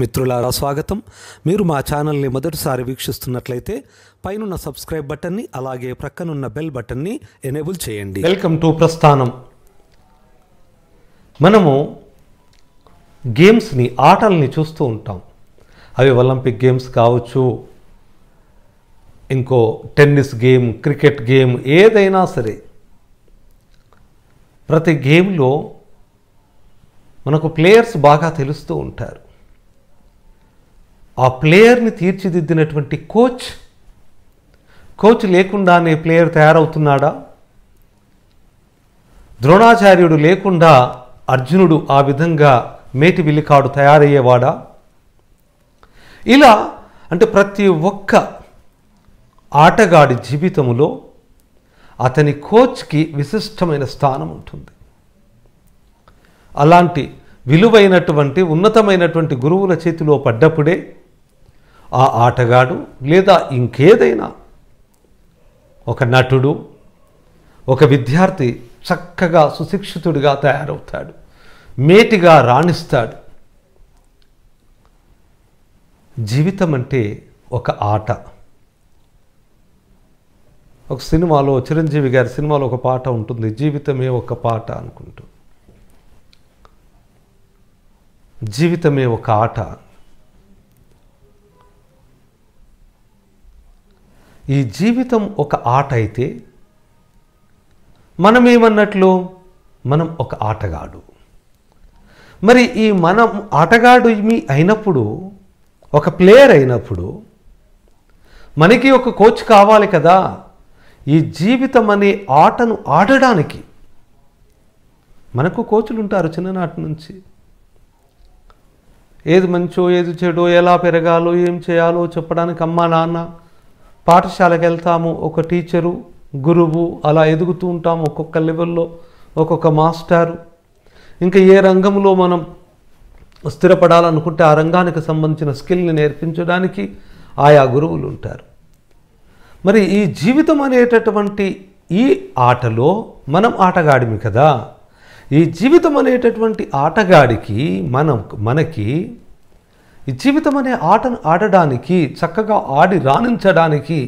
మిత్రులారా స్వాగతం మీరు మా ఛానల్ని మొదటిసారి వీక్షిస్తున్నట్లయితే పైనున్న సబ్స్క్రైబ్ బటన్ని అలాగే ప్రక్కనున్న బెల్ బటన్ని ఎనేబుల్ చేయండి వెల్కమ్ టు ప్రస్థానం మనము గేమ్స్ని ఆటల్ని చూస్తూ ఉంటాం అవి ఒలింపిక్ గేమ్స్ కావచ్చు ఇంకో టెన్నిస్ గేమ్ క్రికెట్ గేమ్ ఏదైనా సరే ప్రతి గేమ్లో మనకు ప్లేయర్స్ బాగా తెలుస్తూ ఉంటారు ఆ ప్లేయర్ని తీర్చిదిద్దినటువంటి కోచ్ కోచ్ లేకుండానే ప్లేయర్ తయారవుతున్నాడా ద్రోణాచార్యుడు లేకుండా అర్జునుడు ఆ విధంగా మేటి విల్లికాడు తయారయ్యేవాడా ఇలా అంటే ప్రతి ఒక్క ఆటగాడి జీవితంలో అతని కోచ్కి విశిష్టమైన స్థానం ఉంటుంది అలాంటి విలువైనటువంటి ఉన్నతమైనటువంటి గురువుల చేతిలో పడ్డప్పుడే ఆ ఆటగాడు లేదా ఇంకేదైనా ఒక నటుడు ఒక విద్యార్థి చక్కగా సుశిక్షితుడిగా తయారవుతాడు మేటిగా రాణిస్తాడు జీవితం అంటే ఒక ఆట ఒక సినిమాలో చిరంజీవి గారి సినిమాలో ఒక పాట ఉంటుంది జీవితమే ఒక పాట అనుకుంటూ జీవితమే ఒక ఆట ఈ జీవితం ఒక ఆట అయితే మనం ఏమన్నట్లు మనం ఒక ఆటగాడు మరి ఈ మనం ఆటగాడు మీ అయినప్పుడు ఒక ప్లేయర్ అయినప్పుడు మనకి ఒక కోచ్ కావాలి కదా ఈ జీవితం అనే ఆటను ఆడడానికి మనకు కోచ్లు ఉంటారు చిన్ననాటి నుంచి ఏది మంచో ఏది చెడో ఎలా పెరగాలో ఏం చేయాలో చెప్పడానికి అమ్మా నాన్న పాఠశాలకు వెళ్తాము ఒక టీచరు గురువు అలా ఎదుగుతూ ఉంటాము ఒక్కొక్క లెవెల్లో ఒక్కొక్క మాస్టారు ఇంకా ఏ రంగంలో మనం స్థిరపడాలనుకుంటే ఆ రంగానికి సంబంధించిన స్కిల్ని నేర్పించడానికి ఆయా గురువులు ఉంటారు మరి ఈ జీవితం అనేటటువంటి ఈ ఆటలో మనం ఆటగాడిమి కదా ఈ జీవితం అనేటటువంటి ఆటగాడికి మనం మనకి ఈ జీవితం అనే ఆటను ఆడడానికి చక్కగా ఆడి రాణించడానికి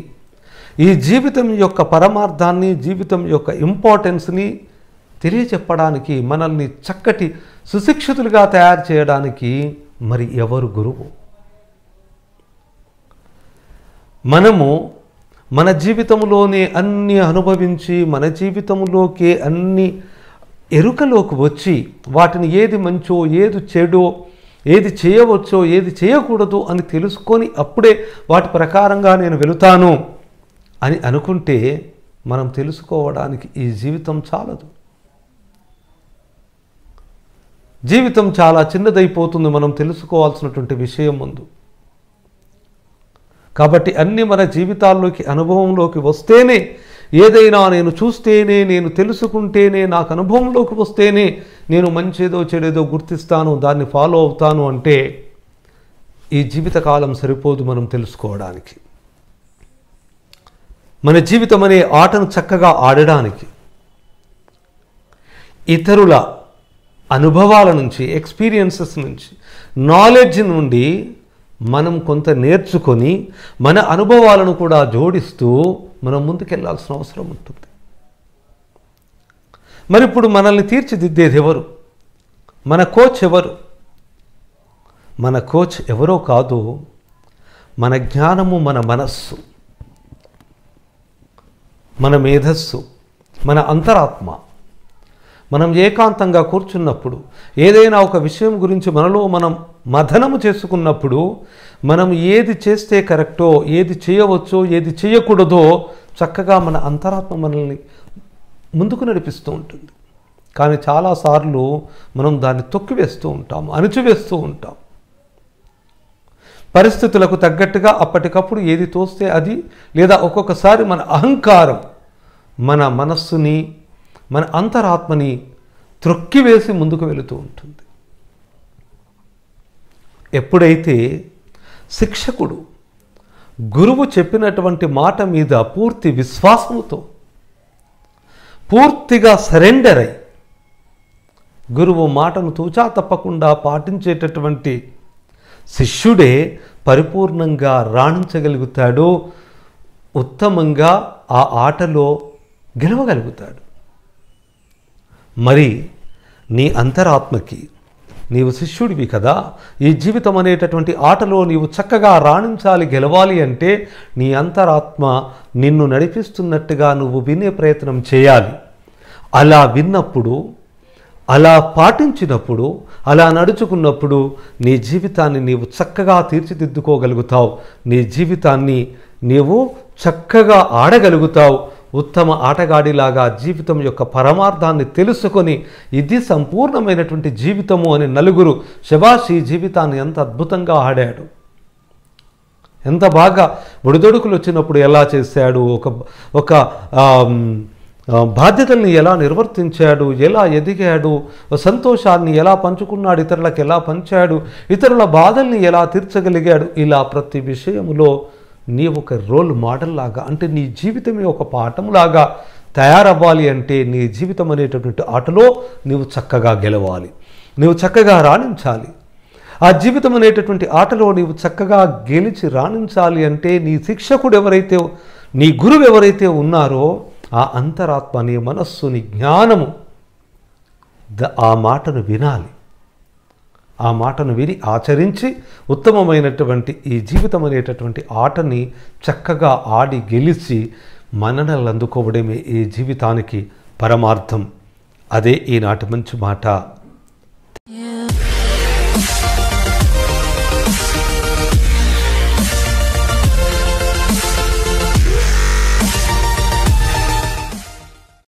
ఈ జీవితం యొక్క పరమార్థాన్ని జీవితం యొక్క ఇంపార్టెన్స్ని తెలియచెప్పడానికి మనల్ని చక్కటి సుశిక్షితులుగా తయారు చేయడానికి మరి ఎవరు గురువు మనము మన జీవితంలోనే అన్నీ అనుభవించి మన జీవితంలోకే అన్ని ఎరుకలోకి వచ్చి వాటిని ఏది మంచో ఏది చెడో ఏది చేయవచ్చో ఏది చేయకూడదు అని తెలుసుకొని అప్పుడే వాటి ప్రకారంగా నేను వెళుతాను అని అనుకుంటే మనం తెలుసుకోవడానికి ఈ జీవితం చాలదు జీవితం చాలా చిన్నదైపోతుంది మనం తెలుసుకోవాల్సినటువంటి విషయం ముందు కాబట్టి అన్నీ మన జీవితాల్లోకి అనుభవంలోకి వస్తేనే ఏదైనా నేను చూస్తేనే నేను తెలుసుకుంటేనే నాకు అనుభవంలోకి వస్తేనే నేను మంచేదో చెడేదో గుర్తిస్తాను దాన్ని ఫాలో అవుతాను అంటే ఈ జీవితకాలం సరిపోదు మనం తెలుసుకోవడానికి మన జీవితం అనే ఆటను చక్కగా ఆడడానికి ఇతరుల అనుభవాల నుంచి ఎక్స్పీరియన్సెస్ నుంచి నాలెడ్జ్ నుండి మనం కొంత నేర్చుకొని మన అనుభవాలను కూడా జోడిస్తూ మనం ముందుకెళ్లాల్సిన అవసరం ఉంటుంది మరి ఇప్పుడు మనల్ని తీర్చిదిద్దేది ఎవరు మన కోచ్ ఎవరు మన కోచ్ ఎవరో కాదు మన జ్ఞానము మన మనస్సు మన మేధస్సు మన అంతరాత్మ మనం ఏకాంతంగా కూర్చున్నప్పుడు ఏదైనా ఒక విషయం గురించి మనలో మనం మథనము చేసుకున్నప్పుడు మనం ఏది చేస్తే కరెక్టో ఏది చేయవచ్చో ఏది చేయకూడదో చక్కగా మన అంతరాత్మ మనల్ని ముందుకు నడిపిస్తూ ఉంటుంది కానీ చాలాసార్లు మనం దాన్ని తొక్కివేస్తూ ఉంటాం అణిచివేస్తూ ఉంటాం పరిస్థితులకు తగ్గట్టుగా అప్పటికప్పుడు ఏది తోస్తే అది లేదా ఒక్కొక్కసారి మన అహంకారం మన మనస్సుని మన అంతరాత్మని త్రొక్కివేసి ముందుకు వెళుతూ ఉంటుంది ఎప్పుడైతే శిక్షకుడు గురువు చెప్పినటువంటి మాట మీద పూర్తి విశ్వాసంతో పూర్తిగా సరెండర్ అయి గురువు మాటను తూచా తప్పకుండా పాటించేటటువంటి శిష్యుడే పరిపూర్ణంగా రాణించగలుగుతాడు ఉత్తమంగా ఆ ఆటలో గెలవగలుగుతాడు మరి నీ అంతరాత్మకి నీవు శిష్యుడివి కదా ఈ జీవితం అనేటటువంటి ఆటలో నీవు చక్కగా రాణించాలి గెలవాలి అంటే నీ అంతరాత్మ నిన్ను నడిపిస్తున్నట్టుగా నువ్వు వినే ప్రయత్నం చేయాలి అలా విన్నప్పుడు అలా పాటించినప్పుడు అలా నడుచుకున్నప్పుడు నీ జీవితాన్ని నీవు చక్కగా తీర్చిదిద్దుకోగలుగుతావు నీ జీవితాన్ని నీవు చక్కగా ఆడగలుగుతావు ఉత్తమ ఆటగాడిలాగా జీవితం యొక్క పరమార్థాన్ని తెలుసుకొని ఇది సంపూర్ణమైనటువంటి జీవితము అని నలుగురు శబాషి ఈ జీవితాన్ని ఎంత అద్భుతంగా ఆడాడు ఎంత బాగా ఒడిదొడుకులు వచ్చినప్పుడు ఎలా చేశాడు ఒక ఒక బాధ్యతల్ని ఎలా నిర్వర్తించాడు ఎలా ఎదిగాడు సంతోషాన్ని ఎలా పంచుకున్నాడు ఇతరులకు ఎలా పంచాడు ఇతరుల బాధల్ని ఎలా తీర్చగలిగాడు ఇలా ప్రతి విషయంలో నీ ఒక రోల్ మోడల్ లాగా అంటే నీ జీవితమే ఒక పాఠం లాగా తయారవ్వాలి అంటే నీ జీవితం అనేటటువంటి ఆటలో నీవు చక్కగా గెలవాలి నీవు చక్కగా రాణించాలి ఆ జీవితం అనేటటువంటి ఆటలో నీవు చక్కగా గెలిచి రాణించాలి అంటే నీ శిక్షకుడు ఎవరైతే నీ గురువు ఎవరైతే ఉన్నారో ఆ అంతరాత్మ నీ మనస్సు నీ జ్ఞానము ఆ మాటను వినాలి ఆ మాటను విని ఆచరించి ఉత్తమమైనటువంటి ఈ జీవితం అనేటటువంటి ఆటని చక్కగా ఆడి గెలిచి మననలు అందుకోవడమే ఈ జీవితానికి పరమార్థం అదే ఈనాటి మంచి మాట